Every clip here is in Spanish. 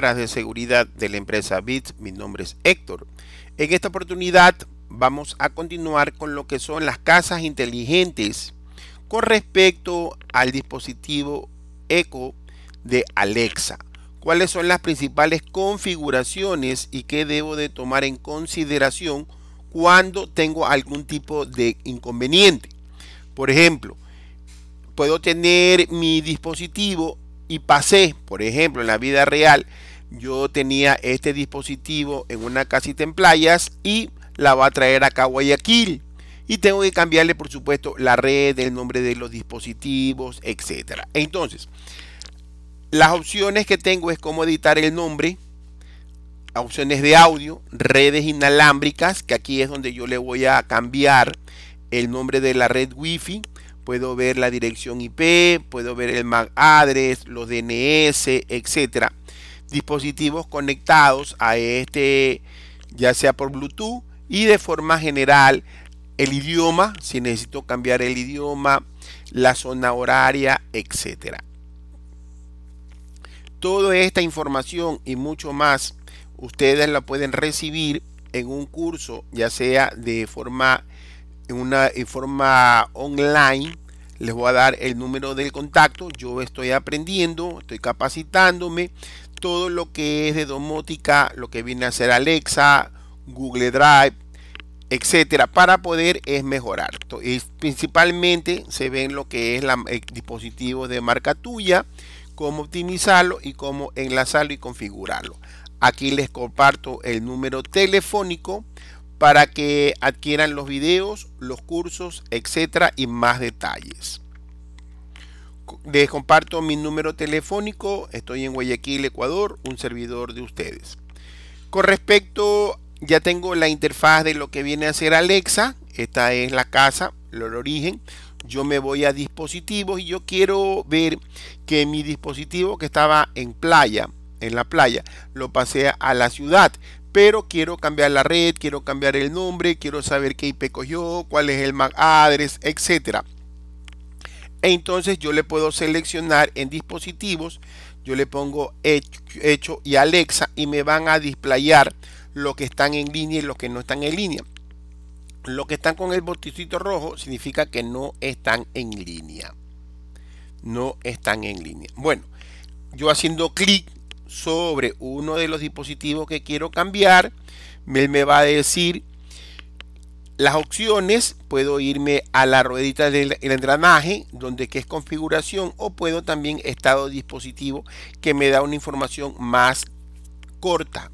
de seguridad de la empresa Bit. Mi nombre es Héctor. En esta oportunidad vamos a continuar con lo que son las casas inteligentes con respecto al dispositivo Echo de Alexa. ¿Cuáles son las principales configuraciones y qué debo de tomar en consideración cuando tengo algún tipo de inconveniente? Por ejemplo, puedo tener mi dispositivo y pasé, por ejemplo, en la vida real, yo tenía este dispositivo en una casita en playas y la va a traer acá a Guayaquil. Y tengo que cambiarle, por supuesto, la red, el nombre de los dispositivos, etcétera. Entonces, las opciones que tengo es cómo editar el nombre, opciones de audio, redes inalámbricas, que aquí es donde yo le voy a cambiar el nombre de la red wifi puedo ver la dirección IP, puedo ver el MAC address, los DNS, etcétera. Dispositivos conectados a este, ya sea por Bluetooth y de forma general el idioma, si necesito cambiar el idioma, la zona horaria, etcétera. Toda esta información y mucho más ustedes la pueden recibir en un curso, ya sea de forma en una, forma online. Les voy a dar el número del contacto. Yo estoy aprendiendo, estoy capacitándome. Todo lo que es de domótica, lo que viene a ser Alexa, Google Drive, etcétera, para poder es mejorar. Y principalmente se ven lo que es la, el dispositivo de marca tuya, cómo optimizarlo y cómo enlazarlo y configurarlo. Aquí les comparto el número telefónico para que adquieran los videos, los cursos, etcétera y más detalles. Les comparto mi número telefónico, estoy en Guayaquil, Ecuador, un servidor de ustedes. Con respecto, ya tengo la interfaz de lo que viene a ser Alexa, esta es la casa, el origen. Yo me voy a dispositivos y yo quiero ver que mi dispositivo que estaba en playa, en la playa, lo pase a la ciudad pero quiero cambiar la red, quiero cambiar el nombre, quiero saber qué IP cogió, cuál es el MAC address, etcétera. entonces yo le puedo seleccionar en dispositivos, yo le pongo hecho y Alexa y me van a displayar lo que están en línea y lo que no están en línea. Lo que están con el botecito rojo significa que no están en línea. No están en línea. Bueno, yo haciendo clic sobre uno de los dispositivos que quiero cambiar, me va a decir las opciones, puedo irme a la ruedita del engranaje, donde que es configuración, o puedo también estado dispositivo, que me da una información más corta.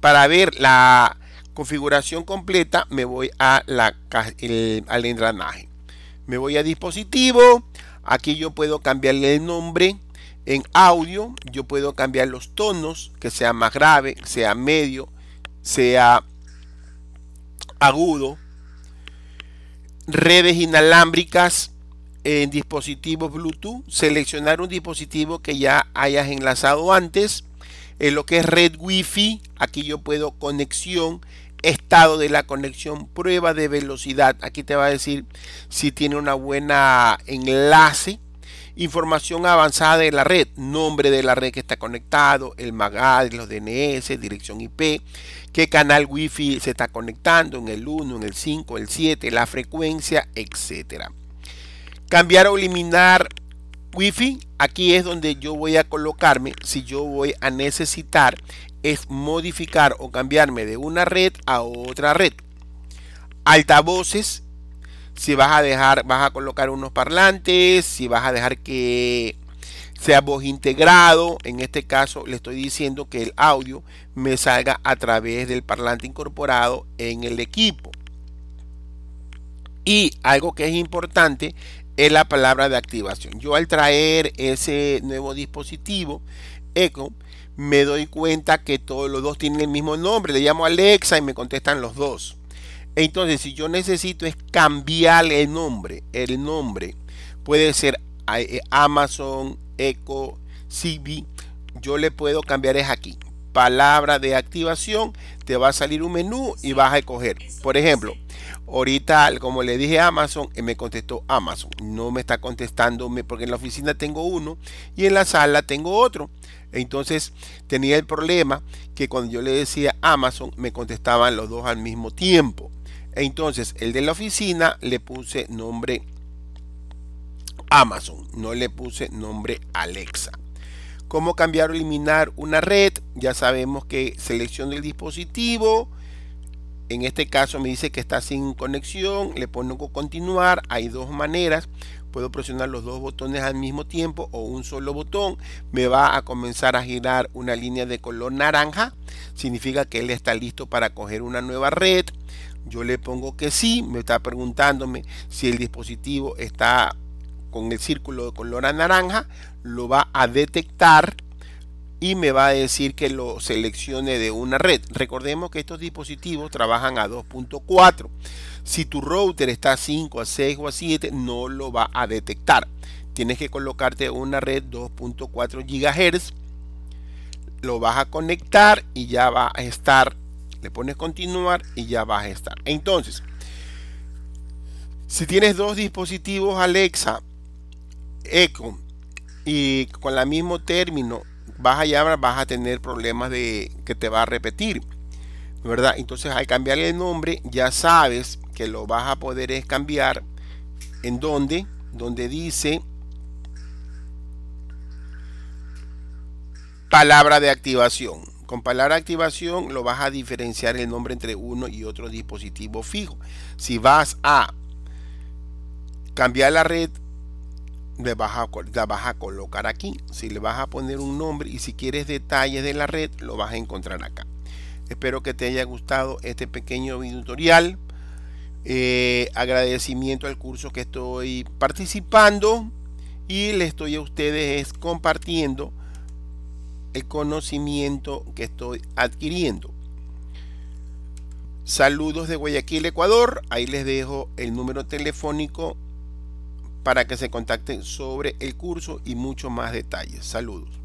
Para ver la configuración completa, me voy a la, al engranaje. Me voy a dispositivo, aquí yo puedo cambiarle el nombre, en audio yo puedo cambiar los tonos, que sea más grave, sea medio, sea agudo. Redes inalámbricas en dispositivos Bluetooth. Seleccionar un dispositivo que ya hayas enlazado antes. En lo que es red Wi-Fi, aquí yo puedo conexión, estado de la conexión, prueba de velocidad. Aquí te va a decir si tiene una buena enlace Información avanzada de la red, nombre de la red que está conectado, el MAGAD, los DNS, dirección IP, qué canal Wi-Fi se está conectando, en el 1, en el 5, el 7, la frecuencia, etc. Cambiar o eliminar Wi-Fi, aquí es donde yo voy a colocarme si yo voy a necesitar es modificar o cambiarme de una red a otra red. Altavoces si vas a dejar, vas a colocar unos parlantes, si vas a dejar que sea voz integrado. En este caso le estoy diciendo que el audio me salga a través del parlante incorporado en el equipo. Y algo que es importante es la palabra de activación. Yo al traer ese nuevo dispositivo Echo, me doy cuenta que todos los dos tienen el mismo nombre. Le llamo Alexa y me contestan los dos. Entonces, si yo necesito es cambiar el nombre, el nombre puede ser eh, Amazon, Echo, CB. Yo le puedo cambiar es aquí. Palabra de activación, te va a salir un menú y vas a escoger. Por ejemplo, ahorita como le dije Amazon, eh, me contestó Amazon. No me está contestando porque en la oficina tengo uno y en la sala tengo otro. Entonces tenía el problema que cuando yo le decía Amazon me contestaban los dos al mismo tiempo. Entonces, el de la oficina le puse nombre Amazon, no le puse nombre Alexa. ¿Cómo cambiar o eliminar una red? Ya sabemos que selecciono el dispositivo. En este caso me dice que está sin conexión, le pongo continuar. Hay dos maneras. Puedo presionar los dos botones al mismo tiempo o un solo botón. Me va a comenzar a girar una línea de color naranja. Significa que él está listo para coger una nueva red. Yo le pongo que sí, me está preguntándome si el dispositivo está con el círculo de color naranja, lo va a detectar y me va a decir que lo seleccione de una red. Recordemos que estos dispositivos trabajan a 2.4. Si tu router está a 5, a 6 o a 7, no lo va a detectar. Tienes que colocarte una red 2.4 GHz. Lo vas a conectar y ya va a estar le pones continuar y ya vas a estar. Entonces, si tienes dos dispositivos Alexa Echo y con el mismo término vas a llamar, vas a tener problemas de que te va a repetir, ¿verdad? Entonces al cambiarle el nombre ya sabes que lo vas a poder es cambiar en donde, donde dice palabra de activación. Con palabra activación lo vas a diferenciar el nombre entre uno y otro dispositivo fijo. Si vas a cambiar la red, le vas a, la vas a colocar aquí. Si le vas a poner un nombre y si quieres detalles de la red, lo vas a encontrar acá. Espero que te haya gustado este pequeño video tutorial. Eh, agradecimiento al curso que estoy participando y le estoy a ustedes compartiendo el conocimiento que estoy adquiriendo. Saludos de Guayaquil, Ecuador. Ahí les dejo el número telefónico para que se contacten sobre el curso y mucho más detalles. Saludos.